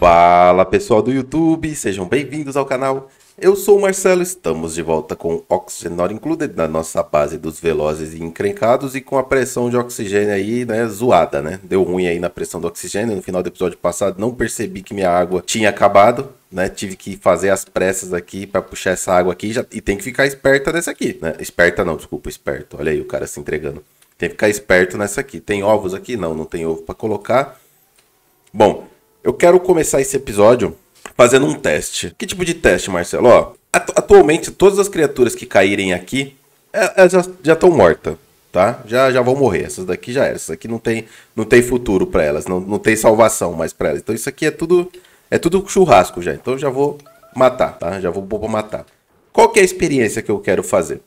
Fala pessoal do YouTube, sejam bem-vindos ao canal. Eu sou o Marcelo, estamos de volta com Oxygen Not Included na nossa base dos velozes e encrencados e com a pressão de oxigênio aí, né, zoada, né? Deu ruim aí na pressão do oxigênio, no final do episódio passado não percebi que minha água tinha acabado, né? Tive que fazer as pressas aqui para puxar essa água aqui já, e tem que ficar esperta nessa aqui, né? Esperta não, desculpa, esperto. Olha aí o cara se entregando. Tem que ficar esperto nessa aqui. Tem ovos aqui? Não, não tem ovo para colocar. Bom, eu quero começar esse episódio fazendo um teste. Que tipo de teste, Marcelo? Ó, atualmente, todas as criaturas que caírem aqui é, elas já estão mortas, tá? Já, já vão morrer. Essas daqui já eram. Essas aqui não tem, não tem futuro para elas. Não, não tem salvação mais para elas. Então isso aqui é tudo é tudo churrasco já. Então já vou matar, tá? Já vou matar. Qual que é a experiência que eu quero fazer?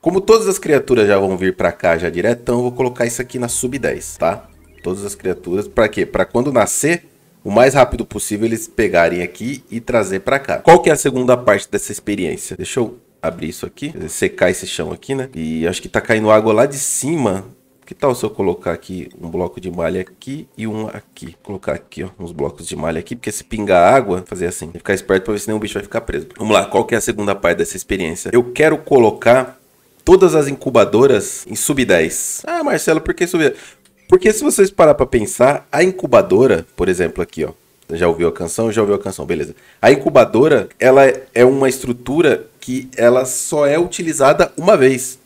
Como todas as criaturas já vão vir para cá já direto, então eu vou colocar isso aqui na sub 10, tá? Todas as criaturas, para quê? Para quando nascer, o mais rápido possível eles pegarem aqui e trazer para cá. Qual que é a segunda parte dessa experiência? Deixa eu abrir isso aqui, secar esse chão aqui, né? E acho que tá caindo água lá de cima. Que tal se eu colocar aqui um bloco de malha aqui e um aqui? Vou colocar aqui, ó, uns blocos de malha aqui, porque se pingar água, fazer assim, ficar esperto para ver se nenhum bicho vai ficar preso. Vamos lá, qual que é a segunda parte dessa experiência? Eu quero colocar todas as incubadoras em sub 10. Ah, Marcelo, por que sub 10? Porque se vocês parar para pensar, a incubadora, por exemplo, aqui, ó. Já ouviu a canção? Já ouviu a canção, beleza. A incubadora, ela é uma estrutura que ela só é utilizada uma vez.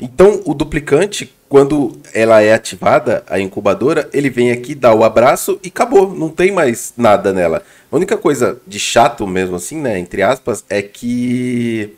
Então, o duplicante, quando ela é ativada, a incubadora, ele vem aqui, dá o abraço e acabou. Não tem mais nada nela. A única coisa de chato mesmo, assim, né? Entre aspas, é que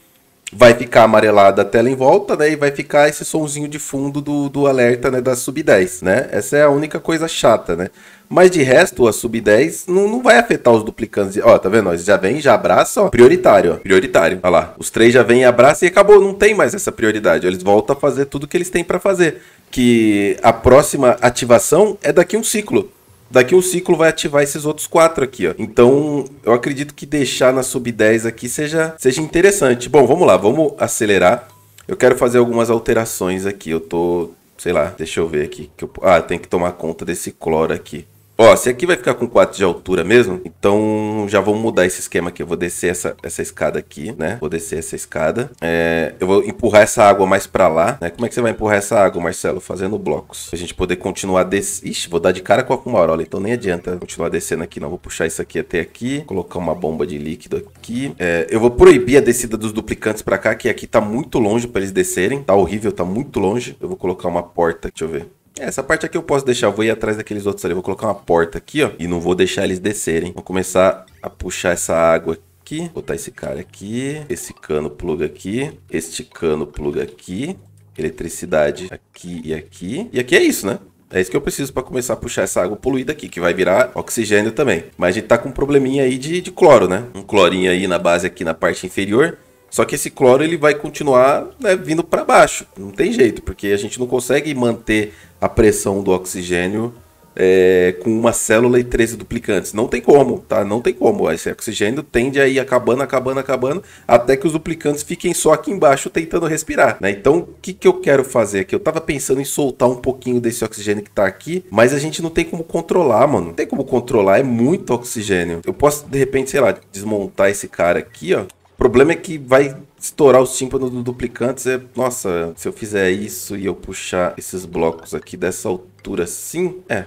vai ficar amarelada a tela em volta, né? E vai ficar esse sonzinho de fundo do, do alerta né, da sub-10, né? Essa é a única coisa chata, né? Mas de resto, a sub-10 não, não vai afetar os duplicantes. Ó, tá vendo? Eles já vem, já abraça, ó. Prioritário, ó. Prioritário. Olha lá. Os três já vêm, abraça e acabou. Não tem mais essa prioridade. Eles voltam a fazer tudo que eles têm para fazer. Que a próxima ativação é daqui um ciclo daqui o ciclo vai ativar esses outros quatro aqui, ó. Então, eu acredito que deixar na sub 10 aqui seja, seja interessante. Bom, vamos lá, vamos acelerar. Eu quero fazer algumas alterações aqui. Eu tô, sei lá, deixa eu ver aqui. Ah, tem que tomar conta desse cloro aqui. Ó, se aqui vai ficar com 4 de altura mesmo, então já vou mudar esse esquema aqui. Eu vou descer essa, essa escada aqui, né? Vou descer essa escada. É, eu vou empurrar essa água mais pra lá, né? Como é que você vai empurrar essa água, Marcelo? Fazendo blocos. Pra gente poder continuar descendo. Ixi, vou dar de cara com a Kumarola, então nem adianta continuar descendo aqui, não. Vou puxar isso aqui até aqui. Colocar uma bomba de líquido aqui. É, eu vou proibir a descida dos duplicantes pra cá, que aqui tá muito longe pra eles descerem. Tá horrível, tá muito longe. Eu vou colocar uma porta, deixa eu ver. É, essa parte aqui eu posso deixar, eu vou ir atrás daqueles outros ali, vou colocar uma porta aqui, ó, e não vou deixar eles descerem. Vou começar a puxar essa água aqui aqui, botar esse cara aqui, esse cano pluga aqui, este cano pluga aqui, eletricidade aqui e aqui. E aqui é isso, né? É isso que eu preciso para começar a puxar essa água poluída aqui, que vai virar oxigênio também. Mas a gente tá com um probleminha aí de, de cloro, né? Um clorinho aí na base aqui na parte inferior. Só que esse cloro ele vai continuar né, vindo para baixo. Não tem jeito, porque a gente não consegue manter a pressão do oxigênio é, com uma célula e 13 duplicantes. Não tem como, tá? Não tem como. Esse oxigênio tende a ir acabando, acabando, acabando, até que os duplicantes fiquem só aqui embaixo tentando respirar, né? Então, o que, que eu quero fazer aqui? Eu tava pensando em soltar um pouquinho desse oxigênio que tá aqui, mas a gente não tem como controlar, mano. Não tem como controlar, é muito oxigênio. Eu posso, de repente, sei lá, desmontar esse cara aqui, ó. O problema é que vai estourar os tímpanos do duplicantes. É, nossa, se eu fizer isso e eu puxar esses blocos aqui dessa altura assim, é,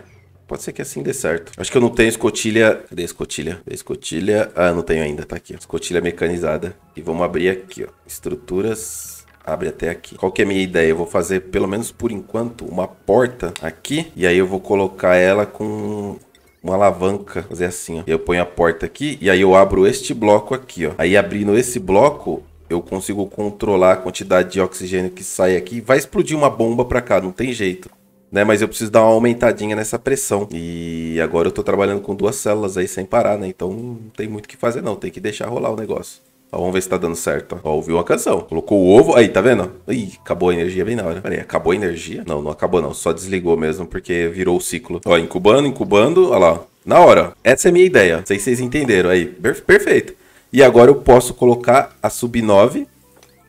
Pode ser que assim dê certo. Acho que eu não tenho escotilha. Cadê a escotilha? A escotilha. Ah, não tenho ainda. Tá aqui. Escotilha mecanizada. E vamos abrir aqui, ó. Estruturas. Abre até aqui. Qual que é a minha ideia? Eu vou fazer, pelo menos por enquanto, uma porta aqui. E aí eu vou colocar ela com uma alavanca, fazer assim, ó. Eu ponho a porta aqui e aí eu abro este bloco aqui, ó. Aí abrindo esse bloco, eu consigo controlar a quantidade de oxigênio que sai aqui. Vai explodir uma bomba pra cá, não tem jeito. Né, mas eu preciso dar uma aumentadinha nessa pressão. E agora eu tô trabalhando com duas células aí sem parar, né? Então não tem muito o que fazer não, tem que deixar rolar o negócio. Ó, vamos ver se tá dando certo. Ó, ouviu a canção. Colocou o ovo. Aí, tá vendo? Ih, acabou a energia bem na hora. Peraí, acabou a energia? Não, não acabou não. Só desligou mesmo, porque virou o ciclo. Ó, incubando, incubando. Ó lá. Na hora. Essa é a minha ideia. Não sei se vocês entenderam. Aí, perfeito. E agora eu posso colocar a sub 9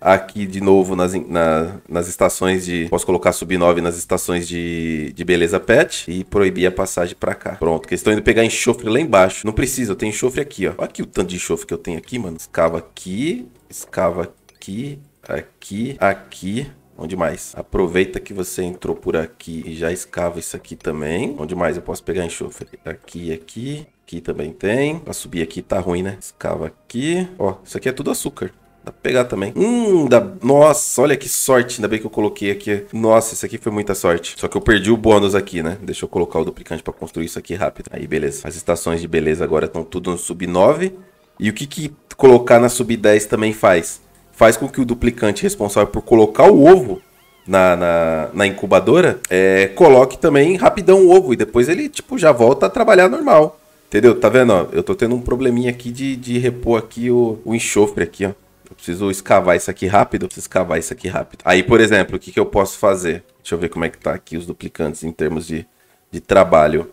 aqui de novo nas, na, nas estações de. Posso colocar sub-9 nas estações de, de beleza pet e proibir a passagem para cá. Pronto, que eles estão indo pegar enxofre lá embaixo. Não precisa, eu tenho enxofre aqui, ó. Olha aqui o tanto de enxofre que eu tenho aqui, mano. Escava aqui, escava aqui, aqui, aqui. Onde mais? Aproveita que você entrou por aqui e já escava isso aqui também. Onde mais eu posso pegar enxofre? Aqui, aqui. Aqui também tem. Pra subir aqui tá ruim, né? Escava aqui. Ó, isso aqui é tudo açúcar. Dá pra pegar também. Hum, da... Nossa, olha que sorte. Ainda bem que eu coloquei aqui. Nossa, isso aqui foi muita sorte. Só que eu perdi o bônus aqui, né? Deixa eu colocar o duplicante pra construir isso aqui rápido. Aí, beleza. As estações de beleza agora estão tudo no sub-9. E o que que colocar na sub-10 também faz? Faz com que o duplicante responsável por colocar o ovo na, na, na, incubadora, é, coloque também rapidão o ovo e depois ele tipo já volta a trabalhar normal. Entendeu? Tá vendo? Ó? Eu tô tendo um probleminha aqui de, de repor aqui o, o enxofre aqui, ó. Eu preciso escavar isso aqui rápido, eu preciso escavar isso aqui rápido. Aí, por exemplo, o que, que eu posso fazer? Deixa eu ver como é que tá aqui os duplicantes em termos de, de trabalho.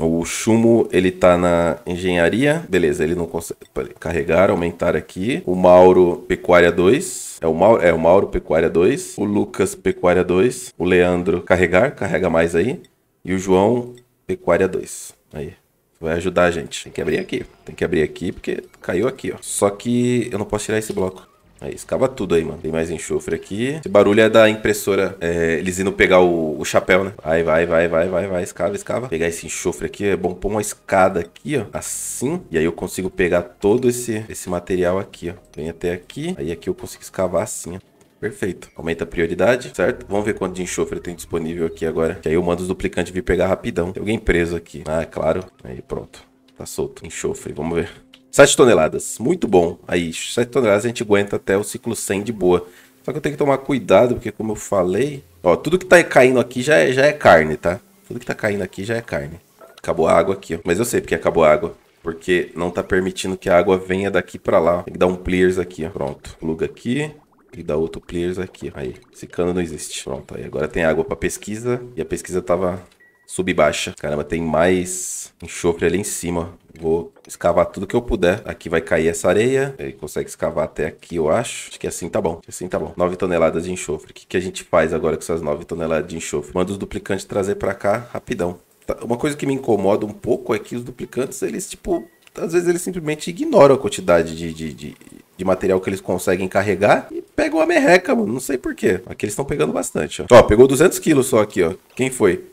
O chumo, ele tá na engenharia. Beleza, ele não consegue carregar, aumentar aqui. O Mauro, pecuária 2. É o, Mauro, é o Mauro, pecuária 2. O Lucas, pecuária 2. O Leandro, carregar, carrega mais aí. E o João, pecuária 2. Aí, Vai ajudar a gente. Tem que abrir aqui. Tem que abrir aqui porque caiu aqui, ó. Só que eu não posso tirar esse bloco. Aí, escava tudo aí, mano. Tem mais enxofre aqui. Esse barulho é da impressora. É, eles indo pegar o, o, chapéu, né? Vai, vai, vai, vai, vai, vai. Escava, escava. Pegar esse enxofre aqui. É bom pôr uma escada aqui, ó. Assim. E aí eu consigo pegar todo esse, esse material aqui, ó. Vem até aqui. Aí aqui eu consigo escavar assim, ó. Perfeito. Aumenta a prioridade, certo? Vamos ver quanto de enxofre tem disponível aqui agora. Que aí eu mando os duplicantes vir pegar rapidão. Tem alguém preso aqui. Ah, é claro. Aí, pronto. Tá solto. Enxofre, vamos ver. 7 toneladas. Muito bom. Aí, 7 toneladas a gente aguenta até o ciclo 100 de boa. Só que eu tenho que tomar cuidado, porque como eu falei... Ó, tudo que tá caindo aqui já é, já é carne, tá? Tudo que tá caindo aqui já é carne. Acabou a água aqui, ó. Mas eu sei porque acabou a água. Porque não tá permitindo que a água venha daqui pra lá. Tem que dar um clears aqui, ó. Pronto. Pluga aqui. E da outro players aqui. Aí, esse cano não existe. Pronto, aí agora tem água para pesquisa. E a pesquisa tava sub-baixa. Caramba, tem mais enxofre ali em cima. Vou escavar tudo que eu puder. Aqui vai cair essa areia. Aí consegue escavar até aqui, eu acho. Acho que assim tá bom. Assim tá bom. 9 toneladas de enxofre. O que, que a gente faz agora com essas 9 toneladas de enxofre? Manda os duplicantes trazer para cá rapidão. Tá. Uma coisa que me incomoda um pouco é que os duplicantes, eles, tipo, às vezes eles simplesmente ignoram a quantidade de, de, de, de material que eles conseguem carregar e pegou a merreca, mano. Não sei porquê. Aqui eles estão pegando bastante, ó. Ó, pegou 200 quilos só aqui, ó. Quem foi?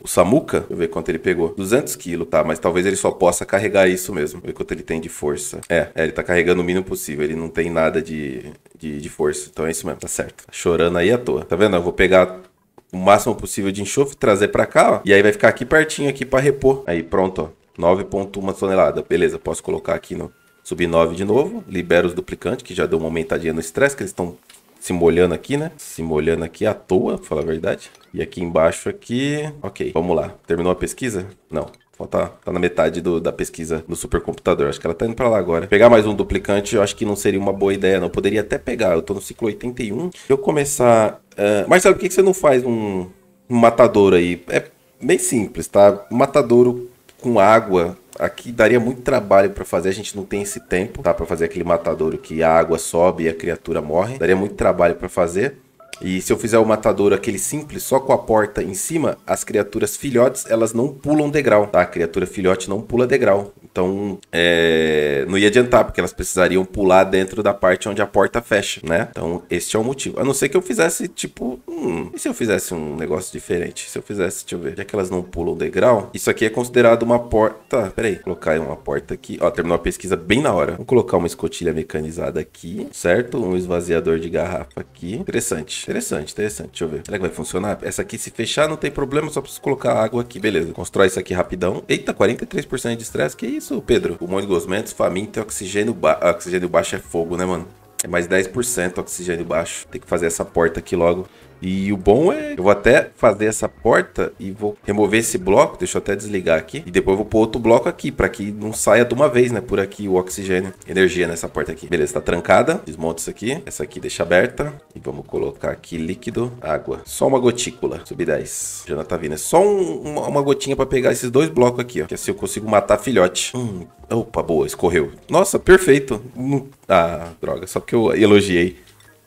O Samuka? Deixa eu ver quanto ele pegou. 200 quilos, tá? Mas talvez ele só possa carregar isso mesmo. Ver quanto ele tem de força. É, é, ele tá carregando o mínimo possível. Ele não tem nada de, de, de força. Então é isso mesmo, tá certo. Tá chorando aí à toa. Tá vendo? Eu vou pegar o máximo possível de enxofre, trazer pra cá, ó. E aí vai ficar aqui pertinho aqui pra repor. Aí, pronto, ó. 9.1 tonelada. Beleza, posso colocar aqui no Subi 9 de novo. Libera os duplicantes, que já deu uma aumentadinha no estresse, que eles estão se molhando aqui, né? Se molhando aqui à toa, pra falar a verdade. E aqui embaixo aqui... Ok, vamos lá. Terminou a pesquisa? Não. Falta, tá na metade do, da pesquisa do supercomputador. Acho que ela tá indo pra lá agora. Pegar mais um duplicante, eu acho que não seria uma boa ideia, não. Eu poderia até pegar. Eu tô no ciclo 81. Se eu começar... Uh... Marcelo, por que, que você não faz um, um matador aí? É bem simples, tá? Um matadouro com água aqui daria muito trabalho para fazer, a gente não tem esse tempo, tá? Para fazer aquele matadouro que a água sobe e a criatura morre. Daria muito trabalho para fazer. E se eu fizer o matadouro aquele simples, só com a porta em cima, as criaturas filhotes, elas não pulam degrau, tá? A criatura filhote não pula degrau. Então, é, não ia adiantar, porque elas precisariam pular dentro da parte onde a porta fecha, né? Então, esse é o motivo. A não ser que eu fizesse, tipo, hum, e se eu fizesse um negócio diferente? Se eu fizesse, deixa eu ver, já que elas não pulam o degrau, isso aqui é considerado uma porta... Peraí, vou colocar uma porta aqui. Ó, terminou a pesquisa bem na hora. Vou colocar uma escotilha mecanizada aqui, certo? Um esvaziador de garrafa aqui. Interessante, interessante, interessante. Deixa eu ver. Será que vai funcionar? Essa aqui, se fechar, não tem problema, só preciso colocar água aqui. Beleza, constrói isso aqui rapidão. Eita, 43% de estresse, que isso? isso, Pedro? Pulmão de gosmentos, faminto e oxigênio, ba oxigênio baixo é fogo, né, mano? É mais 10% oxigênio baixo. Tem que fazer essa porta aqui logo. E o bom é, eu vou até fazer essa porta e vou remover esse bloco, deixa eu até desligar aqui, e depois eu vou pôr outro bloco aqui, para que não saia de uma vez, né, por aqui o oxigênio, energia nessa porta aqui. Beleza, tá trancada, desmonto isso aqui, essa aqui deixa aberta, e vamos colocar aqui líquido, água, só uma gotícula, Sub 10, já não tá vindo, é só um, uma, uma, gotinha para pegar esses dois blocos aqui, ó, que assim eu consigo matar filhote. Hum, opa, boa, escorreu. Nossa, perfeito. Hum, ah, droga, só porque eu elogiei.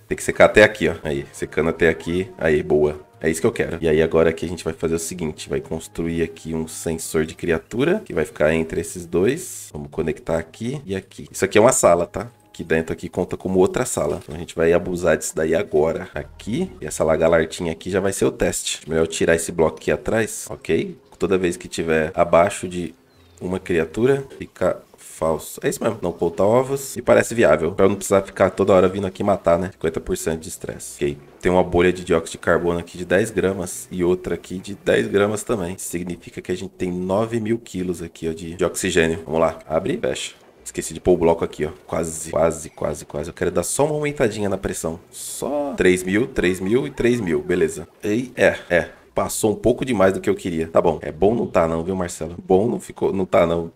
Tem que secar até aqui, ó. Aí, secando até aqui. Aí, boa. É isso que eu quero. E aí agora aqui a gente vai fazer o seguinte, vai construir aqui um sensor de criatura, que vai ficar entre esses dois. Vamos conectar aqui e aqui. Isso aqui é uma sala, tá? Aqui dentro aqui conta como outra sala. Então a gente vai abusar disso daí agora. Aqui, e essa lagartinha aqui já vai ser o teste. Melhor tirar esse bloco aqui atrás, ok? Toda vez que tiver abaixo de uma criatura, fica falso. É isso mesmo. Não pouta ovos e parece viável. Pra eu não precisar ficar toda hora vindo aqui matar, né? 50% de estresse. Ok. Tem uma bolha de dióxido de carbono aqui de 10 gramas e outra aqui de 10 gramas também. Significa que a gente tem 9 mil quilos aqui ó, de, de oxigênio. Vamos lá. Abre e fecha. Esqueci de pôr o bloco aqui, ó. Quase, quase, quase, quase. Eu quero dar só uma aumentadinha na pressão. Só 3 mil, 3 mil e 3 mil. Beleza. E é, é. Passou um pouco demais do que eu queria. Tá bom. É bom não tá não, viu, Marcelo? Bom não ficou, não tá não.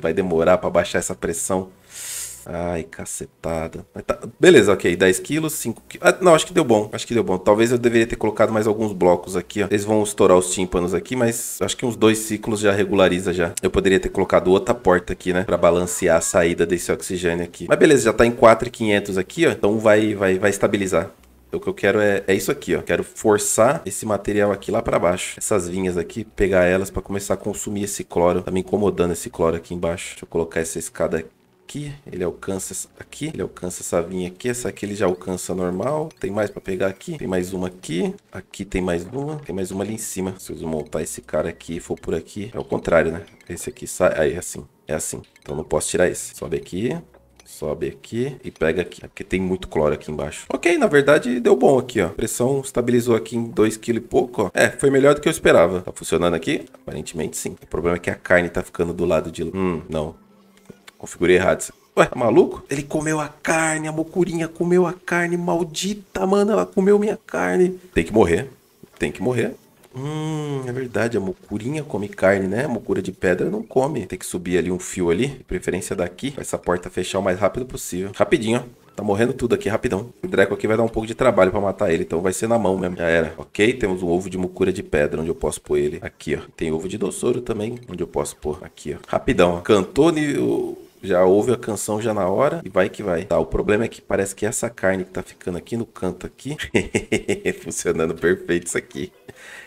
Vai demorar para baixar essa pressão. Ai, cacetada. Tá... Beleza, ok. 10 quilos, 5 quilos. Ah, não, acho que deu bom. Acho que deu bom. Talvez eu deveria ter colocado mais alguns blocos aqui, ó. Eles vão estourar os tímpanos aqui, mas acho que uns dois ciclos já regulariza já. Eu poderia ter colocado outra porta aqui, né? Pra balancear a saída desse oxigênio aqui. Mas beleza, já tá em 4,500 aqui, ó. Então vai, vai, vai estabilizar o que eu quero é, é isso aqui, ó. Quero forçar esse material aqui lá para baixo. Essas vinhas aqui, pegar elas para começar a consumir esse cloro. Tá me incomodando esse cloro aqui embaixo. Deixa eu colocar essa escada aqui aqui, ele alcança aqui, ele alcança essa vinha aqui, essa aqui ele já alcança normal. Tem mais para pegar aqui, tem mais uma aqui, aqui tem mais uma, tem mais uma ali em cima. Se eu montar esse cara aqui e for por aqui, é o contrário, né? É esse aqui sai, aí é assim, é assim. Então não posso tirar esse. Sobe aqui, Sobe aqui e pega aqui. Porque tem muito cloro aqui embaixo. Ok, na verdade deu bom aqui, ó. Pressão estabilizou aqui em 2 kg e pouco, ó. É, foi melhor do que eu esperava. Tá funcionando aqui? Aparentemente sim. O problema é que a carne tá ficando do lado de... Hum, não. Configurei errado isso Ué, tá maluco? Ele comeu a carne, a mocurinha comeu a carne, maldita, mano, ela comeu minha carne. Tem que morrer, tem que morrer. Hum, é verdade, a mucurinha come carne, né? A mucura de pedra não come. Tem que subir ali um fio ali, de preferência daqui, pra essa porta fechar o mais rápido possível. Rapidinho, ó. Tá morrendo tudo aqui rapidão. O Draco aqui vai dar um pouco de trabalho pra matar ele, então vai ser na mão mesmo. Já era. Ok, temos um ovo de mucura de pedra, onde eu posso pôr ele. Aqui, ó. Tem ovo de doçouro também, onde eu posso pôr. Aqui, ó. Rapidão, ó. Cantou o já ouve a canção já na hora e vai que vai. Tá, o problema é que parece que essa carne que tá ficando aqui no canto aqui, funcionando perfeito isso aqui.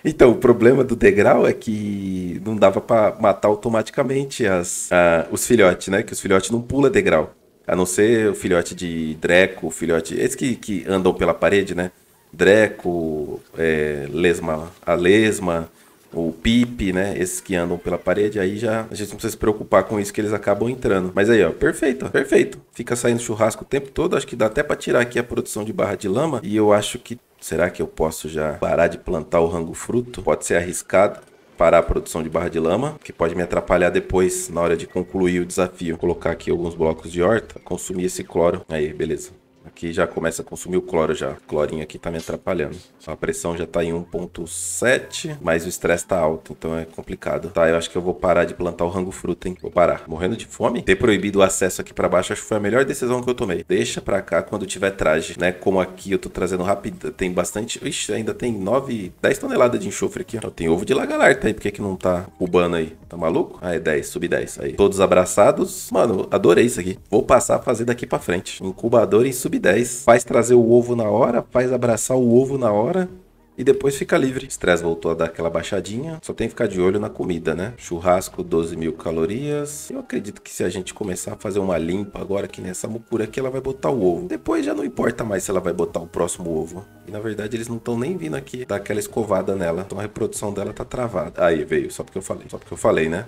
Então, o problema do degrau é que não dava para matar automaticamente as, a, os filhotes, né? Que os filhotes não pula degrau. A não ser o filhote de Dreco, o filhote. Esses que, que andam pela parede, né? Dreco, é, lesma, a lesma, o PIP, né? Esses que andam pela parede, aí já a gente não precisa se preocupar com isso que eles acabam entrando. Mas aí, ó, perfeito, perfeito. Fica saindo churrasco o tempo todo, acho que dá até para tirar aqui a produção de barra de lama e eu acho que será que eu posso já parar de plantar o rango fruto? Pode ser arriscado parar a produção de barra de lama, que pode me atrapalhar depois na hora de concluir o desafio. Vou colocar aqui alguns blocos de horta, consumir esse cloro. Aí, beleza. Aqui já começa a consumir o cloro já. O clorinho aqui tá me atrapalhando. A pressão já tá em 1.7, mas o estresse tá alto, então é complicado. Tá, eu acho que eu vou parar de plantar o rango fruta, hein? Vou parar. Morrendo de fome? Ter proibido o acesso aqui para baixo acho que foi a melhor decisão que eu tomei. Deixa para cá quando tiver traje, né? Como aqui eu tô trazendo rápido, tem bastante... Ixi, ainda tem 9, 10 toneladas de enxofre aqui. Ó, tem ovo de lagalarta aí, por que que não tá cubando aí? Tá maluco? Ah, é 10, sub 10 aí. Todos abraçados. Mano, adorei isso aqui. Vou passar a fazer daqui para frente. Incubador e sub 10 Faz trazer o ovo na hora, faz abraçar o ovo na hora e depois fica livre. estresse voltou a dar aquela baixadinha, só tem que ficar de olho na comida, né? Churrasco, 12 mil calorias. Eu acredito que se a gente começar a fazer uma limpa agora que nessa mucura aqui, ela vai botar o ovo. Depois já não importa mais se ela vai botar o próximo ovo. E na verdade eles não estão nem vindo aqui dar aquela escovada nela. Então a reprodução dela tá travada. Aí veio, só porque eu falei. Só porque eu falei, né?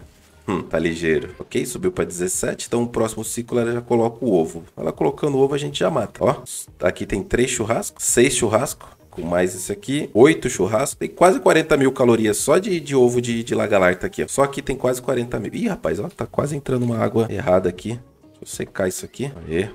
Hum, tá ligeiro. Ok, subiu para 17. Então, o próximo ciclo ela já coloca o ovo. Ela colocando o ovo, a gente já mata. Ó, aqui tem três churrascos, seis churrascos mais esse aqui, 8 churrascos, tem quase 40 mil calorias só de, de ovo de, de lagarta aqui, ó. Só aqui tem quase 40 mil. Ih, rapaz, ó, tá quase entrando uma água errada aqui. Deixa eu secar isso aqui. Aê.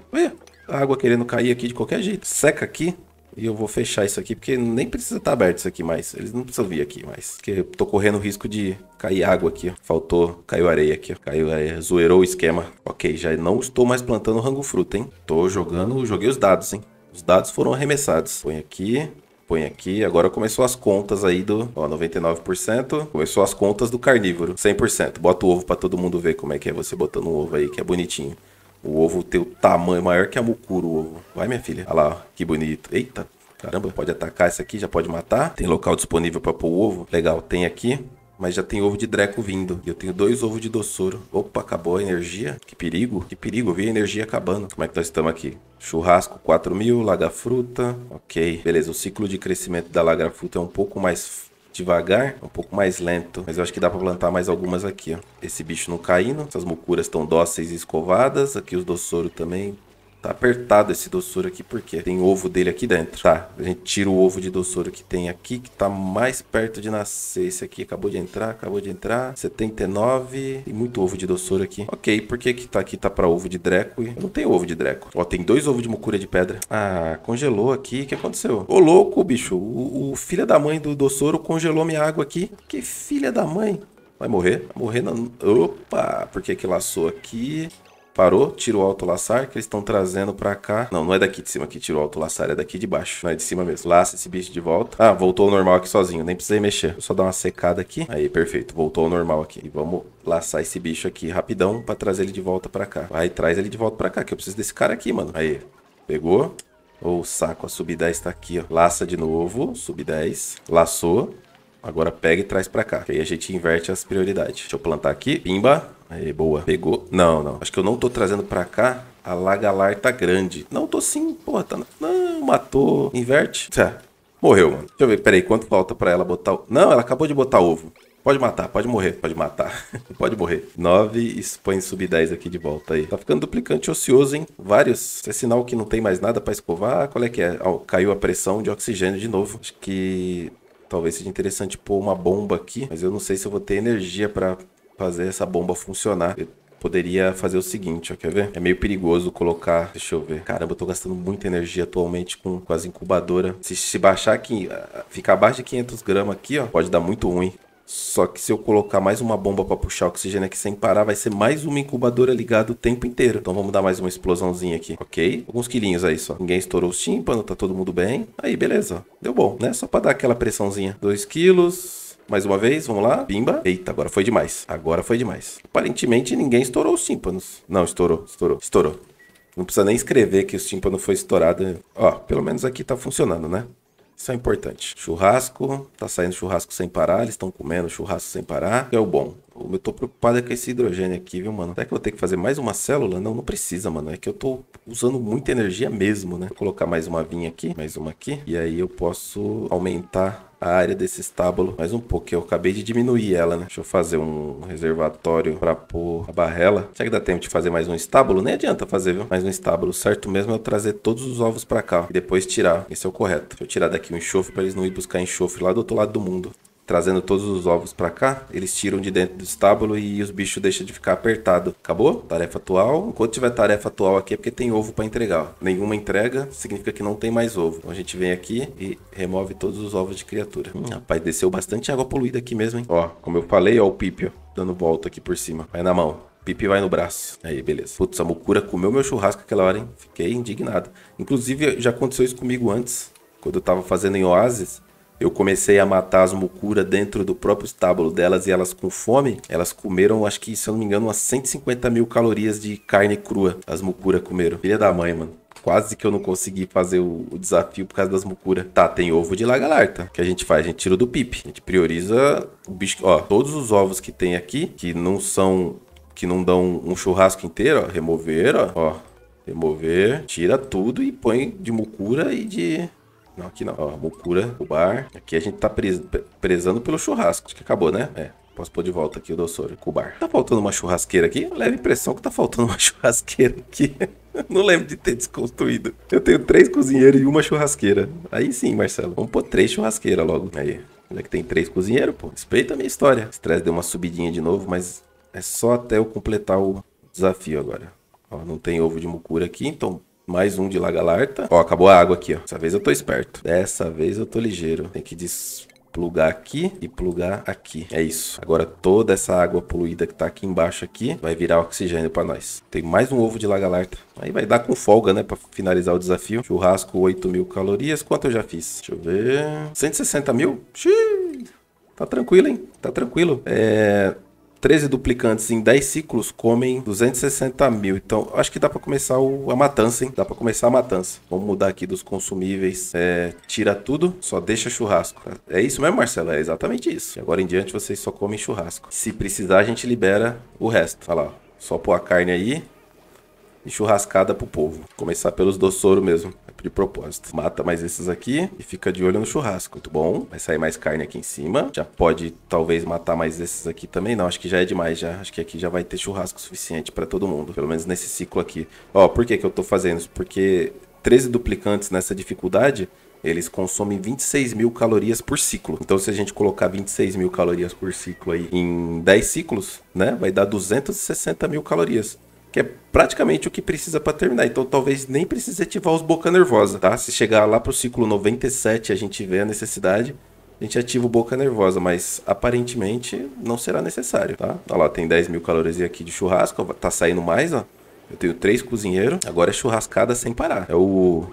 a água querendo cair aqui de qualquer jeito. Seca aqui. E eu vou fechar isso aqui, porque nem precisa estar tá aberto isso aqui mais. Eles não precisam vir aqui mais. Porque eu tô correndo o risco de cair água aqui, Faltou, caiu areia aqui, Caiu areia, é, zoerou o esquema. Ok, já não estou mais plantando rango fruta, hein? Tô jogando, joguei os dados, hein? Os dados foram arremessados. Põe aqui, põe aqui. Agora começou as contas aí do, ó, 99%. Começou as contas do carnívoro, 100%. Bota o ovo para todo mundo ver como é que é você botando um ovo aí, que é bonitinho. O ovo tem o tamanho maior que a mucura, o ovo. Vai, minha filha. Olha lá, que bonito. Eita, caramba, pode atacar isso aqui, já pode matar. Tem local disponível para pôr o ovo. Legal, tem aqui. Mas já tem ovo de dreco vindo. E eu tenho dois ovos de doçoro. Opa, acabou a energia. Que perigo. Que perigo. Eu vi a energia acabando. Como é que nós estamos aqui? Churrasco 4 mil, laga fruta. Ok. Beleza, o ciclo de crescimento da laga fruta é um pouco mais devagar, é um pouco mais lento. Mas eu acho que dá para plantar mais algumas aqui, ó. Esse bicho não caindo. Essas mucuras estão dóceis e escovadas. Aqui os dossouros também Tá apertado esse doçura aqui, porque tem ovo dele aqui dentro. Tá, a gente tira o ovo de doçura que tem aqui, que tá mais perto de nascer. Esse aqui acabou de entrar, acabou de entrar. 79. Tem muito ovo de doçura aqui. Ok, por que que tá aqui? Tá pra ovo de dreco. E não tem ovo de dreco. Ó, tem dois ovos de mucura de pedra. Ah, congelou aqui. O que aconteceu? Ô, louco, bicho. O, o filho da mãe do doçoro congelou minha água aqui. Que filha da mãe. Vai morrer? Vai morrer não. Opa, por que que laçou aqui? parou, tira o alto laçar, que eles estão trazendo pra cá. Não, não é daqui de cima que tirou o alto laçar, é daqui de baixo. Não é de cima mesmo. Laça esse bicho de volta. Ah, voltou ao normal aqui sozinho, nem precisei mexer. Vou só dar uma secada aqui. Aí, perfeito. Voltou ao normal aqui. E vamos laçar esse bicho aqui rapidão pra trazer ele de volta pra cá. Vai, traz ele de volta pra cá, que eu preciso desse cara aqui, mano. Aí, pegou. Ô, oh, saco, a sub 10 tá aqui, ó. Laça de novo, sub 10. Laçou. Agora pega e traz pra cá. aí a gente inverte as prioridades. Deixa eu plantar aqui. Pimba. Aí, boa. Pegou. Não, não. Acho que eu não tô trazendo pra cá. A lagalar tá grande. Não, tô sim. Porra, tá... Não, matou. Inverte. Tá. Morreu, mano. Deixa eu ver. Pera aí, quanto falta pra ela botar... Não, ela acabou de botar ovo. Pode matar, pode morrer, pode matar. pode morrer. 9 expõe sub 10 aqui de volta aí. Tá ficando duplicante ocioso, hein? Vários. É sinal que não tem mais nada pra escovar. Qual é que é? Ó, caiu a pressão de oxigênio de novo. Acho que Talvez seja interessante pôr uma bomba aqui, mas eu não sei se eu vou ter energia para fazer essa bomba funcionar. Eu poderia fazer o seguinte, ó, quer ver? É meio perigoso colocar, deixa eu ver. Caramba, eu tô gastando muita energia atualmente com, com as incubadoras. Se, se baixar aqui, ah, ficar abaixo de 500 gramas aqui, ó, pode dar muito ruim. Só que se eu colocar mais uma bomba para puxar oxigênio aqui sem parar, vai ser mais uma incubadora ligada o tempo inteiro. Então vamos dar mais uma explosãozinha aqui, ok? Alguns quilinhos aí só. Ninguém estourou os tímpanos, tá todo mundo bem. Aí, beleza. Deu bom, né? Só para dar aquela pressãozinha. 2 quilos. Mais uma vez, vamos lá. Bimba. Eita, agora foi demais. Agora foi demais. Aparentemente ninguém estourou os tímpanos. Não, estourou, estourou, estourou. Não precisa nem escrever que o tímpano foi estourado. Ó, pelo menos aqui tá funcionando, né? Isso é importante. Churrasco, tá saindo churrasco sem parar, eles estão comendo churrasco sem parar, é o bom eu tô preocupado com esse hidrogênio aqui, viu, mano? Será que eu vou ter que fazer mais uma célula? Não, não precisa, mano. É que eu tô usando muita energia mesmo, né? Vou colocar mais uma vinha aqui, mais uma aqui. E aí eu posso aumentar a área desse estábulo mais um pouco. eu acabei de diminuir ela, né? Deixa eu fazer um reservatório para pôr a barrela. Será que dá tempo de fazer mais um estábulo? Nem adianta fazer, viu? Mais um estábulo. certo mesmo é eu trazer todos os ovos para cá e depois tirar. Esse é o correto. Deixa eu tirar daqui o enxofre para eles não ir buscar enxofre lá do outro lado do mundo trazendo todos os ovos para cá, eles tiram de dentro do estábulo e os bichos deixam de ficar apertado. Acabou? Tarefa atual. Enquanto tiver tarefa atual aqui é porque tem ovo para entregar. Nenhuma entrega significa que não tem mais ovo. Então a gente vem aqui e remove todos os ovos de criatura. Hum, rapaz, desceu bastante água poluída aqui mesmo, hein? Ó, como eu falei, ó o pipi, ó, dando volta aqui por cima. Vai na mão. Pipi vai no braço. Aí, beleza. Putz, a Mucura comeu meu churrasco aquela hora, hein? Fiquei indignado. Inclusive, já aconteceu isso comigo antes. Quando eu tava fazendo em Oasis, eu comecei a matar as mucuras dentro do próprio estábulo delas e elas com fome, elas comeram, acho que, se eu não me engano, umas 150 mil calorias de carne crua. As mucuras comeram. Filha da mãe, mano. Quase que eu não consegui fazer o, o desafio por causa das mucuras. Tá, tem ovo de lagalarta. que a gente faz? A gente tira do pip, A gente prioriza o bicho. Ó, todos os ovos que tem aqui, que não são. Que não dão um churrasco inteiro, ó. Remover, ó. Ó. Remover. Tira tudo e põe de mucura e de não, aqui não. Ó, Mucura, o bar. Aqui a gente tá pres... pelo churrasco. Acho que acabou, né? É. Posso pôr de volta aqui o doçoro, cubar. Tá faltando uma churrasqueira aqui? Eu levo a impressão que tá faltando uma churrasqueira aqui. Não lembro de ter desconstruído. Eu tenho três cozinheiros e uma churrasqueira. Aí sim, Marcelo. Vamos pôr três churrasqueiras logo. Aí. Olha que tem três cozinheiros, pô. Respeita a minha história. O estresse deu uma subidinha de novo, mas é só até eu completar o desafio agora. Ó, não tem ovo de mucura aqui, então mais um de lagarta. Ó, acabou a água aqui, ó. Dessa vez eu tô esperto. Dessa vez eu tô ligeiro. Tem que desplugar aqui e plugar aqui. É isso. Agora toda essa água poluída que tá aqui embaixo aqui vai virar oxigênio para nós. Tem mais um ovo de lagalarta. Aí vai dar com folga, né, para finalizar o desafio. Churrasco 8 mil calorias. Quanto eu já fiz? Deixa eu ver. 160 mil? Xiii. Tá tranquilo, hein? Tá tranquilo. É... 13 duplicantes em 10 ciclos comem 260 mil. Então, acho que dá para começar o, a matança, hein? Dá para começar a matança. Vamos mudar aqui dos consumíveis. É, tira tudo, só deixa churrasco. É isso mesmo, Marcelo? É exatamente isso. E agora em diante, vocês só comem churrasco. Se precisar, a gente libera o resto. Olha lá, só pôr a carne aí e churrascada pro povo. Começar pelos doçouro mesmo de propósito. Mata mais esses aqui e fica de olho no churrasco. Muito tá bom. Vai sair mais carne aqui em cima. Já pode, talvez, matar mais esses aqui também. Não, acho que já é demais já. Acho que aqui já vai ter churrasco suficiente para todo mundo. Pelo menos nesse ciclo aqui. Ó, por que que eu tô fazendo isso? Porque 13 duplicantes nessa dificuldade eles consomem 26 mil calorias por ciclo. Então, se a gente colocar 26 mil calorias por ciclo aí em 10 ciclos, né? Vai dar 260 mil calorias que é praticamente o que precisa para terminar. Então talvez nem precise ativar os boca nervosa, tá? Se chegar lá pro ciclo 97 a gente vê a necessidade, a gente ativa o boca nervosa, mas aparentemente não será necessário, tá? Olha lá, tem 10 mil calorias aqui de churrasco, tá saindo mais, ó. Eu tenho três cozinheiros, agora é churrascada sem parar. É o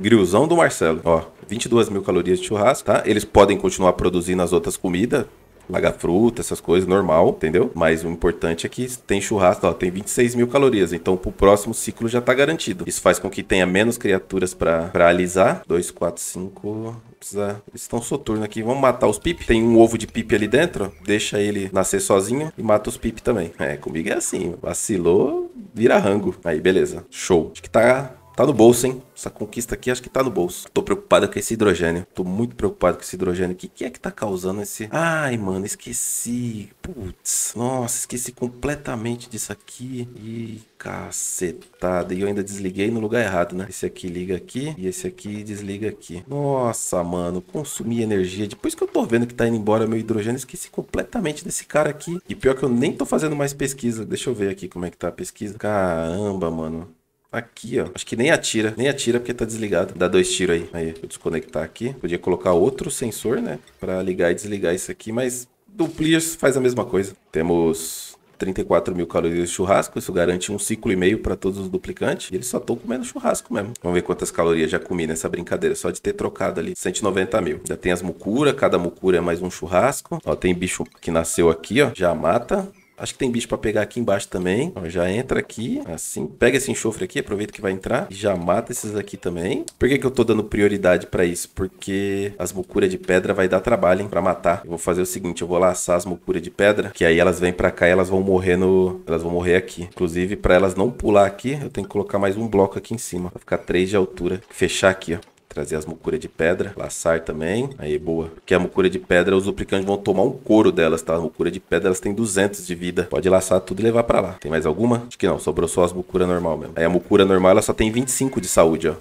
grilzão do Marcelo, ó. 22 mil calorias de churrasco, tá? Eles podem continuar produzindo as outras comidas, lagar fruta, essas coisas, normal, entendeu? Mas o importante é que tem churrasco, ó, tem 26 mil calorias, então pro próximo ciclo já tá garantido. Isso faz com que tenha menos criaturas para alisar. 2, 4, 5, precisa. Eles estão soturnos aqui. Vamos matar os pip. Tem um ovo de pip ali dentro. Deixa ele nascer sozinho e mata os pip também. É, comigo é assim. Vacilou, vira rango. Aí, beleza. Show. Acho que tá Tá no bolso, hein? Essa conquista aqui acho que tá no bolso. Tô preocupado com esse hidrogênio. Tô muito preocupado com esse hidrogênio. O que, que é que tá causando esse... Ai, mano, esqueci. Putz. Nossa, esqueci completamente disso aqui. Ih, cacetada. E eu ainda desliguei no lugar errado, né? Esse aqui liga aqui e esse aqui desliga aqui. Nossa, mano. Consumi energia. Depois que eu tô vendo que tá indo embora meu hidrogênio, esqueci completamente desse cara aqui. E pior que eu nem tô fazendo mais pesquisa. Deixa eu ver aqui como é que tá a pesquisa. Caramba, mano aqui, ó. Acho que nem atira. Nem atira porque tá desligado. Dá dois tiros aí. Aí, vou desconectar aqui. Podia colocar outro sensor, né? Pra ligar e desligar isso aqui, mas do Pliers faz a mesma coisa. Temos 34 mil calorias de churrasco, isso garante um ciclo e meio para todos os duplicantes. E eles só estão comendo churrasco mesmo. Vamos ver quantas calorias já comi nessa brincadeira, só de ter trocado ali. 190 mil. Já tem as mucuras, cada mucura é mais um churrasco. Ó, tem bicho que nasceu aqui, ó, já mata. Acho que tem bicho para pegar aqui embaixo também. Ó, já entra aqui, assim. Pega esse enxofre aqui, aproveita que vai entrar. E já mata esses aqui também. Por que, que eu tô dando prioridade para isso? Porque as mucuras de pedra vai dar trabalho, hein? Pra matar. Eu vou fazer o seguinte, eu vou laçar as mucuras de pedra. Que aí elas vêm para cá e elas vão morrer no... Elas vão morrer aqui. Inclusive, para elas não pular aqui, eu tenho que colocar mais um bloco aqui em cima. Vai ficar três de altura. Fechar aqui, ó. Trazer as mucuras de pedra, laçar também. Aí, boa. Porque a mucura de pedra, os duplicantes vão tomar um couro delas, tá? A mucura de pedra, elas têm 200 de vida. Pode laçar tudo e levar para lá. Tem mais alguma? Acho que não, sobrou só as mucuras normal mesmo. Aí a mucura normal, ela só tem 25 de saúde, ó.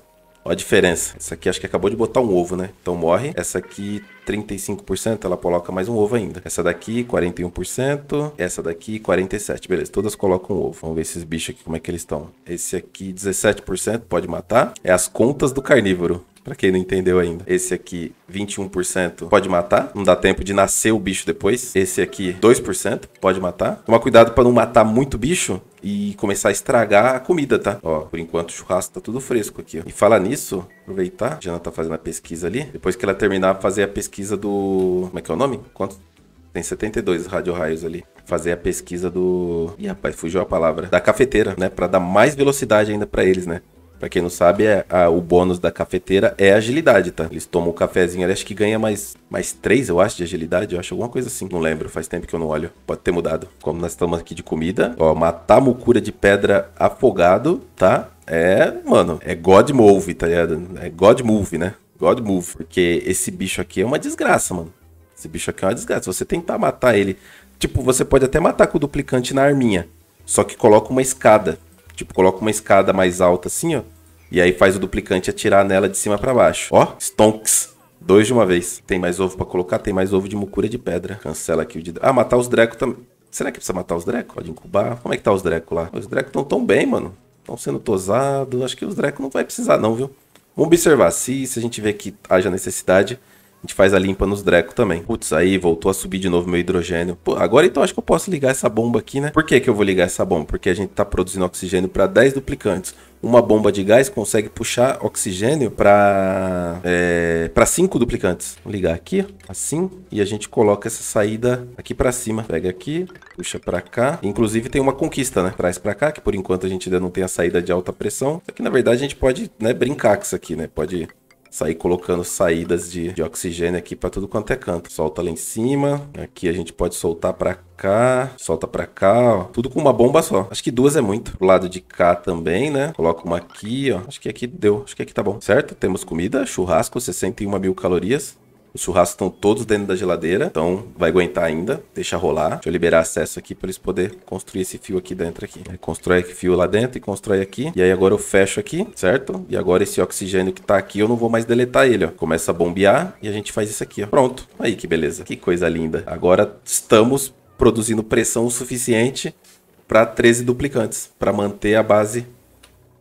Olha a diferença. Essa aqui acho que acabou de botar um ovo, né? Então morre. Essa aqui, 35%, ela coloca mais um ovo ainda. Essa daqui, 41%. Essa daqui, 47%. Beleza, todas colocam um ovo. Vamos ver esses bichos aqui, como é que eles estão. Esse aqui, 17%, pode matar. É as contas do carnívoro. Para quem não entendeu ainda, esse aqui 21% pode matar, não dá tempo de nascer o bicho depois. Esse aqui 2% pode matar. Toma cuidado para não matar muito bicho e começar a estragar a comida, tá? Ó, por enquanto o churrasco tá tudo fresco aqui, ó. E fala nisso, aproveitar, a Jana tá fazendo a pesquisa ali. Depois que ela terminar, fazer a pesquisa do... Como é que é o nome? Quanto? Tem 72 rádio-raios ali fazer a pesquisa do. Ih, rapaz, fugiu a palavra. Da cafeteira, né? Pra dar mais velocidade ainda para eles, né? Pra quem não sabe, é a, o bônus da cafeteira é agilidade, tá? Eles tomam o cafezinho ali, acho que ganha mais, mais três, eu acho, de agilidade. Eu acho alguma coisa assim. Não lembro, faz tempo que eu não olho. Pode ter mudado. Como nós estamos aqui de comida, ó, matar mucura de pedra afogado, tá? É, mano, é God Move, tá ligado? É God Move, né? God Move. Porque esse bicho aqui é uma desgraça, mano. Esse bicho aqui é uma desgraça. Você tentar matar ele. Tipo, você pode até matar com o duplicante na arminha. Só que coloca uma escada. Tipo, coloca uma escada mais alta assim, ó. E aí faz o duplicante atirar nela de cima para baixo. Ó, stonks. Dois de uma vez. Tem mais ovo para colocar? Tem mais ovo de mucura de pedra. Cancela aqui o de... Ah, matar os Dreco também. Será que precisa matar os Dreco? Pode incubar. Como é que tá os Dreco lá? Os Dreco estão tão bem, mano. Estão sendo tosados. Acho que os Dreco não vai precisar não, viu? Vamos observar. Se, se a gente vê que haja necessidade, a gente faz a limpa nos Dreco também. Putz, aí voltou a subir de novo meu hidrogênio. Pô, agora então acho que eu posso ligar essa bomba aqui, né? Por que, que eu vou ligar essa bomba? Porque a gente tá produzindo oxigênio para 10 duplicantes. Uma bomba de gás consegue puxar oxigênio para é, para 5 duplicantes. Vou ligar aqui, assim, e a gente coloca essa saída aqui para cima. Pega aqui, puxa para cá. Inclusive tem uma conquista, né? Traz para cá, que por enquanto a gente ainda não tem a saída de alta pressão. aqui na verdade a gente pode né, brincar com isso aqui, né? Pode sair colocando saídas de, de oxigênio aqui para tudo quanto é canto. Solta lá em cima, aqui a gente pode soltar para cá, solta para cá, ó. Tudo com uma bomba só. Acho que duas é muito. Do lado de cá também, né? Coloca uma aqui, ó. Acho que aqui deu. Acho que aqui tá bom. Certo? Temos comida, churrasco, 61 mil calorias. Os churrascos estão todos dentro da geladeira, então vai aguentar ainda. Deixa rolar. Deixa eu liberar acesso aqui para eles poderem construir esse fio aqui dentro aqui. Aí constrói esse fio lá dentro e constrói aqui. E aí agora eu fecho aqui, certo? E agora esse oxigênio que tá aqui, eu não vou mais deletar ele, ó. Começa a bombear e a gente faz isso aqui, ó. Pronto. Aí que beleza. Que coisa linda. Agora estamos produzindo pressão o suficiente para 13 duplicantes, para manter a base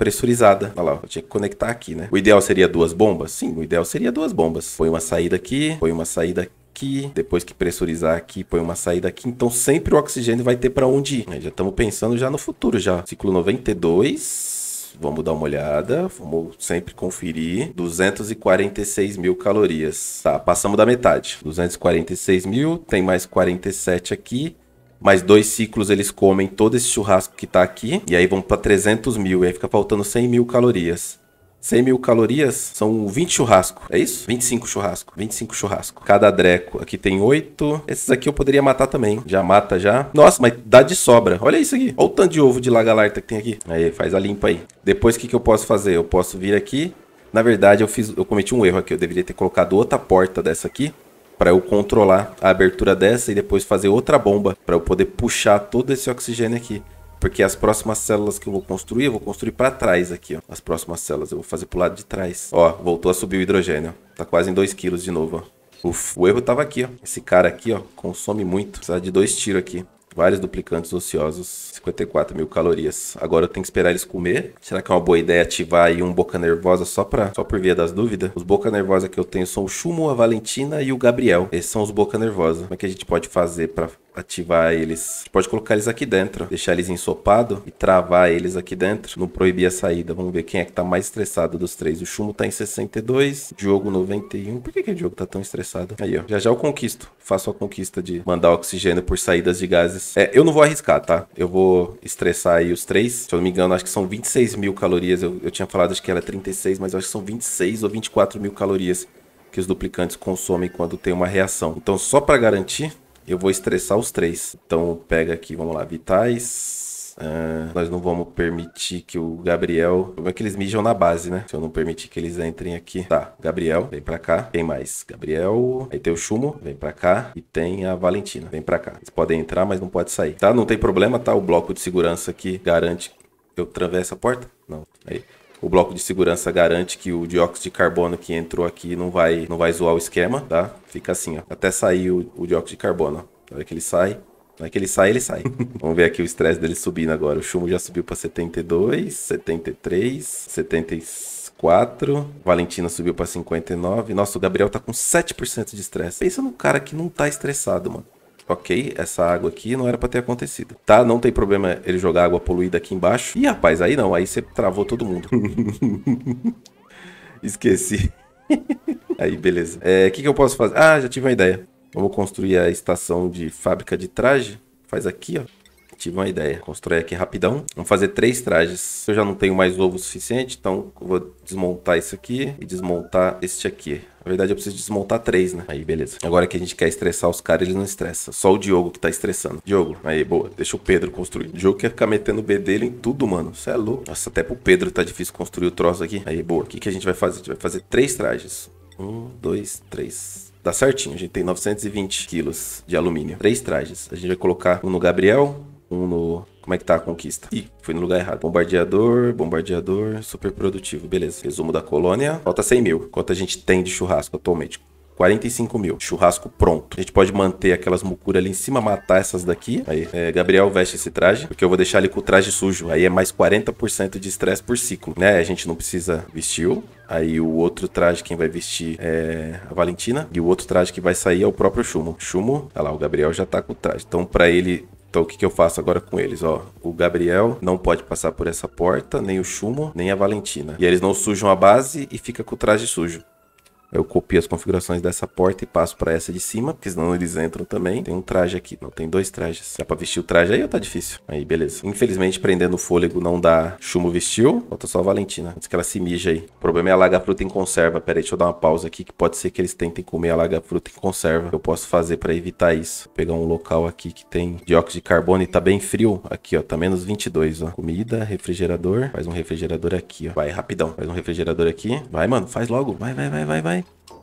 pressurizada. Olha lá, eu tinha que conectar aqui, né? O ideal seria duas bombas? Sim, o ideal seria duas bombas. Põe uma saída aqui, põe uma saída aqui aqui, depois que pressurizar aqui, põe uma saída aqui, então sempre o oxigênio vai ter para onde ir. Já estamos pensando já no futuro já. Ciclo 92 Vamos dar uma olhada, vamos sempre conferir. 246 mil calorias. Tá, passamos da metade. 246 mil, tem mais 47 aqui. Mais dois ciclos eles comem todo esse churrasco que tá aqui, e aí vão para 300 mil, e aí fica faltando 100 mil calorias. 100 mil calorias são 20 churrasco, é isso? 25 churrasco, 25 churrasco. Cada dreco, aqui tem 8. Esses aqui eu poderia matar também. Já mata já. Nossa, mas dá de sobra. Olha isso aqui. Olha o tanto de ovo de lagalarta que tem aqui. Aí, faz a limpa aí. Depois, o que, que eu posso fazer? Eu posso vir aqui. Na verdade, eu, fiz, eu cometi um erro aqui. Eu deveria ter colocado outra porta dessa aqui para eu controlar a abertura dessa e depois fazer outra bomba para eu poder puxar todo esse oxigênio aqui. Porque as próximas células que eu vou construir, eu vou construir para trás aqui, ó. As próximas células eu vou fazer pro lado de trás. Ó, voltou a subir o hidrogênio. Tá quase em 2 kg de novo, ó. Uf, o erro tava aqui, ó. Esse cara aqui, ó, consome muito. Precisa de dois tiros aqui. Vários duplicantes ociosos, 54 mil calorias. Agora eu tenho que esperar eles comer. Será que é uma boa ideia ativar aí um boca nervosa só pra, só por via das dúvidas? Os boca nervosa que eu tenho são o Chumo, a Valentina e o Gabriel. Esses são os boca nervosa. Como é que a gente pode fazer pra ativar eles. Pode colocar eles aqui dentro, deixar eles ensopado e travar eles aqui dentro, não proibir a saída. Vamos ver quem é que tá mais estressado dos três. O Chumo tá em 62, Diogo 91. Por que que o Diogo tá tão estressado? Aí, ó. Já já eu conquisto. Faço a conquista de mandar oxigênio por saídas de gases. É, eu não vou arriscar, tá? Eu vou estressar aí os três. Se eu não me engano, acho que são 26 mil calorias. Eu, eu tinha falado, acho que era 36, mas acho que são 26 ou 24 mil calorias que os duplicantes consomem quando tem uma reação. Então, só para garantir, eu vou estressar os três. Então pega aqui, vamos lá, vitais, Uh, nós não vamos permitir que o Gabriel. Como é que eles mijam na base, né? Se eu não permitir que eles entrem aqui. Tá, Gabriel, vem pra cá. Tem mais. Gabriel. Aí tem o Chumo, vem pra cá. E tem a Valentina, vem pra cá. Eles podem entrar, mas não pode sair. Tá, não tem problema, tá? O bloco de segurança aqui garante. Eu travesse a porta? Não. Aí o bloco de segurança garante que o dióxido de carbono que entrou aqui não vai, não vai zoar o esquema, tá? Fica assim, ó, até sair o, o dióxido de carbono. Na hora que ele sai, na hora que ele sai, ele sai. Vamos ver aqui o estresse dele subindo agora. O chumbo já subiu para 72, 73, 74. Valentina subiu para 59. Nossa, o Gabriel tá com 7% de estresse. Pensa num cara que não tá estressado, mano ok, essa água aqui não era para ter acontecido, tá? Não tem problema ele jogar água poluída aqui embaixo. E rapaz, aí não, aí você travou todo mundo. Esqueci. aí, beleza. É, o é, que, que eu posso fazer? Ah, já tive uma ideia. Vamos vou construir a estação de fábrica de traje. Faz aqui, ó tive uma ideia. Constrói aqui rapidão. Vamos fazer três trajes. Eu já não tenho mais ovo suficiente, então vou desmontar isso aqui e desmontar este aqui. Na verdade, eu preciso desmontar três, né? Aí, beleza. Agora que a gente quer estressar os caras, eles não estressa. Só o Diogo que tá estressando. Diogo, aí, boa. Deixa o Pedro construir. O Diogo quer ficar metendo o B dele em tudo, mano. Você é louco. Nossa, até pro Pedro tá difícil construir o troço aqui. Aí, boa. O que, que a gente vai fazer? A gente vai fazer três trajes. Um, dois, três dá certinho. A gente tem 920 quilos de alumínio. Três trajes. A gente vai colocar um no Gabriel, um no. Como é que tá a conquista? Ih, fui no lugar errado. Bombardeador, bombardeador, super produtivo. Beleza. Resumo da colônia. Falta 100 mil. Quanto a gente tem de churrasco atualmente? 45 mil. Churrasco pronto. A gente pode manter aquelas mucuras ali em cima, matar essas daqui. Aí, é, Gabriel veste esse traje, porque eu vou deixar ele com o traje sujo. Aí é mais 40% de estresse por ciclo, né? A gente não precisa vestir. Aí o outro traje quem vai vestir é a Valentina. E o outro traje que vai sair é o próprio Chumo. Chumo, olha tá lá, o Gabriel já tá com o traje. Então, para ele então o que, que eu faço agora com eles? Ó, o Gabriel não pode passar por essa porta, nem o Chumo, nem a Valentina. E eles não sujam a base e fica com o traje sujo. Eu copio as configurações dessa porta e passo para essa de cima, porque senão eles entram também. Tem um traje aqui. Não, tem dois trajes. Dá para vestir o traje aí ou tá difícil? Aí, beleza. Infelizmente, prendendo o fôlego não dá. Chumo vestiu. Falta só a Valentina. Antes que ela se mija aí. O problema é a lagafruta em conserva. Pera aí, deixa eu dar uma pausa aqui, que pode ser que eles tentem comer a lagafruta em conserva. Eu posso fazer para evitar isso. Vou pegar um local aqui que tem dióxido de carbono e tá bem frio. Aqui, ó. Tá menos 22, ó. Comida, refrigerador. Faz um refrigerador aqui, ó. Vai, rapidão. Faz um refrigerador aqui. Vai, mano. Faz logo. Vai, vai, vai, vai, vai.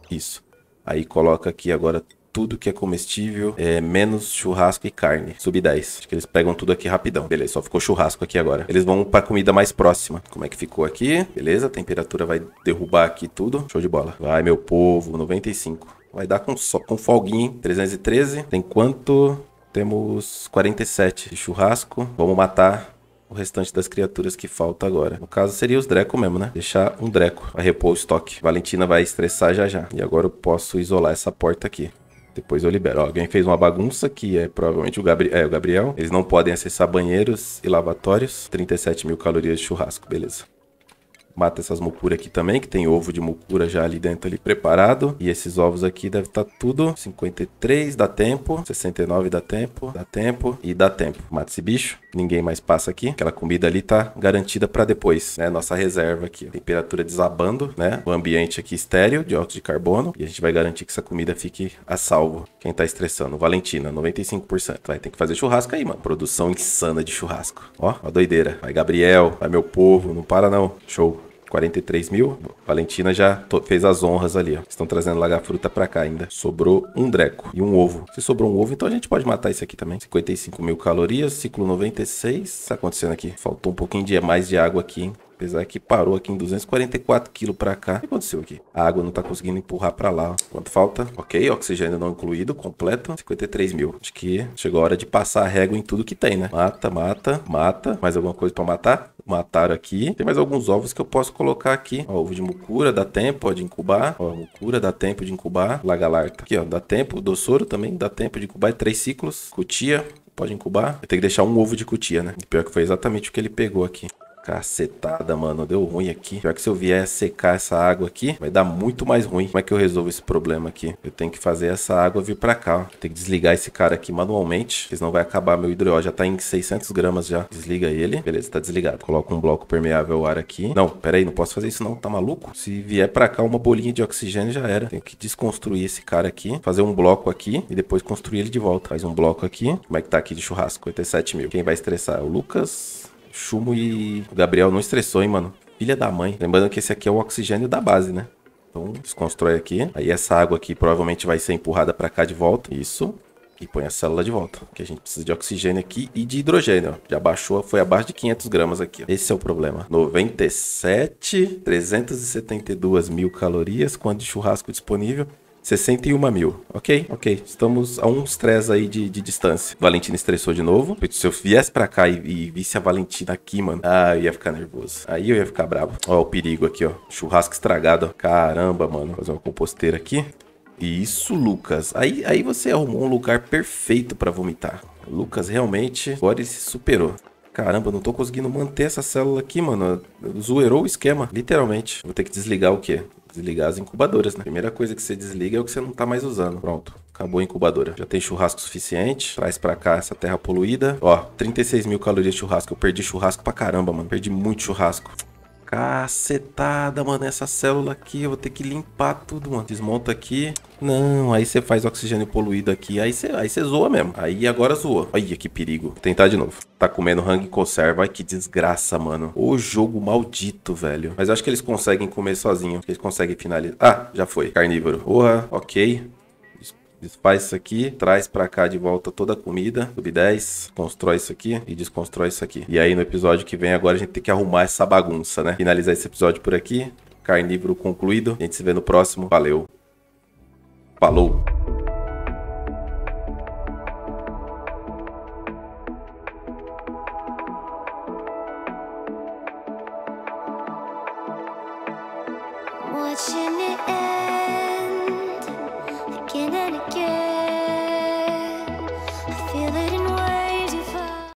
Isso. Aí coloca aqui agora tudo que é comestível, é, menos churrasco e carne. Sub 10. Acho que eles pegam tudo aqui rapidão. Beleza, só ficou churrasco aqui agora. Eles vão pra comida mais próxima. Como é que ficou aqui? Beleza, a temperatura vai derrubar aqui tudo. Show de bola. Vai, meu povo, 95. Vai dar com, so com folguinho, hein? 313. Tem quanto? Temos 47 de churrasco. Vamos matar o restante das criaturas que falta agora. No caso, seria os Dreco mesmo, né? Deixar um Dreco a repor o estoque. Valentina vai estressar já já. E agora eu posso isolar essa porta aqui. Depois eu libero. Ó, alguém fez uma bagunça que é provavelmente o, Gabri é, o Gabriel. Eles não podem acessar banheiros e lavatórios. 37 mil calorias de churrasco, beleza. Mata essas mucuras aqui também, que tem ovo de mucura já ali dentro ali preparado. E esses ovos aqui deve estar tá tudo. 53 dá tempo, 69 dá tempo, dá tempo e dá tempo. Mata esse bicho ninguém mais passa aqui. Aquela comida ali tá garantida para depois, né? Nossa reserva aqui. temperatura desabando, né? O ambiente aqui estéreo, dióxido de carbono. E a gente vai garantir que essa comida fique a salvo. Quem tá estressando? Valentina, 95%. Vai ter que fazer churrasco aí, mano. Produção insana de churrasco. Ó, a doideira. Vai, Gabriel. Vai, meu povo. Não para, não. Show. 43 mil. Valentina já fez as honras ali, ó. Estão trazendo fruta pra cá ainda. Sobrou um dreco e um ovo. Se sobrou um ovo, então a gente pode matar esse aqui também. 55 mil calorias, ciclo 96. O que tá acontecendo aqui? Faltou um pouquinho de mais de água aqui, hein? Apesar que parou aqui em 244 kg para cá. O que aconteceu aqui? A água não tá conseguindo empurrar para lá. Quanto falta? Ok, oxigênio não incluído, completo. 53 mil. Acho que chegou a hora de passar a régua em tudo que tem, né? Mata, mata, mata. Mais alguma coisa para matar? Mataram aqui. Tem mais alguns ovos que eu posso colocar aqui. Ó, ovo de mucura, dá tempo, ó, de incubar. Ó, mucura, dá tempo de incubar. Lagalarta. Aqui, ó, dá tempo. Doçoro também, dá tempo de incubar. É três ciclos. Cutia, pode incubar. Eu tenho que deixar um ovo de cutia, né? pior que foi exatamente o que ele pegou aqui. Cacetada, mano. Deu ruim aqui. Pior que se eu vier secar essa água aqui, vai dar muito mais ruim. Como é que eu resolvo esse problema aqui? Eu tenho que fazer essa água vir pra cá, ó. Tem que desligar esse cara aqui manualmente, porque senão vai acabar meu hidro. Já tá em 600 gramas já. Desliga ele. Beleza, tá desligado. Coloca um bloco permeável ao ar aqui. Não, pera aí, não posso fazer isso não. Tá maluco? Se vier pra cá uma bolinha de oxigênio, já era. Tenho que desconstruir esse cara aqui, fazer um bloco aqui e depois construir ele de volta. Faz um bloco aqui. Como é que tá aqui de churrasco? 57 mil. Quem vai estressar? O Lucas... Chumo e Gabriel não estressou, hein, mano? Filha da mãe. Lembrando que esse aqui é o oxigênio da base, né? Então, desconstrói aqui. Aí essa água aqui provavelmente vai ser empurrada pra cá de volta. Isso. E põe a célula de volta. Que a gente precisa de oxigênio aqui e de hidrogênio. Ó. Já baixou, foi abaixo de 500 gramas aqui. Ó. Esse é o problema. 97, 372 mil calorias. Quanto de churrasco disponível? 61 mil. Ok, ok. Estamos a um três aí de, de distância. Valentina estressou de novo. Se eu viesse pra cá e, e, visse a Valentina aqui, mano, ah, eu ia ficar nervoso. Aí eu ia ficar bravo. Ó, o perigo aqui, ó. Churrasco estragado, ó. Caramba, mano. Vou fazer uma composteira aqui. Isso, Lucas. Aí, aí você arrumou um lugar perfeito pra vomitar. Lucas realmente agora ele se superou. Caramba, não tô conseguindo manter essa célula aqui, mano. Zoeirou o esquema, literalmente. Vou ter que desligar o quê? desligar as incubadoras, né? Primeira coisa que você desliga é o que você não tá mais usando. Pronto. Acabou a incubadora. Já tem churrasco suficiente. Traz pra cá essa terra poluída. Ó, 36 mil calorias de churrasco. Eu perdi churrasco pra caramba, mano. Perdi muito churrasco. Cacetada, mano, essa célula aqui, eu vou ter que limpar tudo, mano. Desmonta aqui. Não, aí você faz oxigênio poluído aqui, aí você aí zoa mesmo. Aí agora zoa. Olha que perigo. Vou tentar de novo. Tá comendo rango e conserva. Ai, que desgraça, mano. O jogo maldito, velho. Mas acho que eles conseguem comer sozinho. Acho que eles conseguem finalizar. Ah, já foi. Carnívoro. Porra, ok. Desfaz isso aqui, traz para cá de volta toda a comida, sub 10, constrói isso aqui e desconstrói isso aqui. E aí no episódio que vem agora a gente tem que arrumar essa bagunça, né? Finalizar esse episódio por aqui. Carnívoro concluído. A gente se vê no próximo. Valeu. Falou.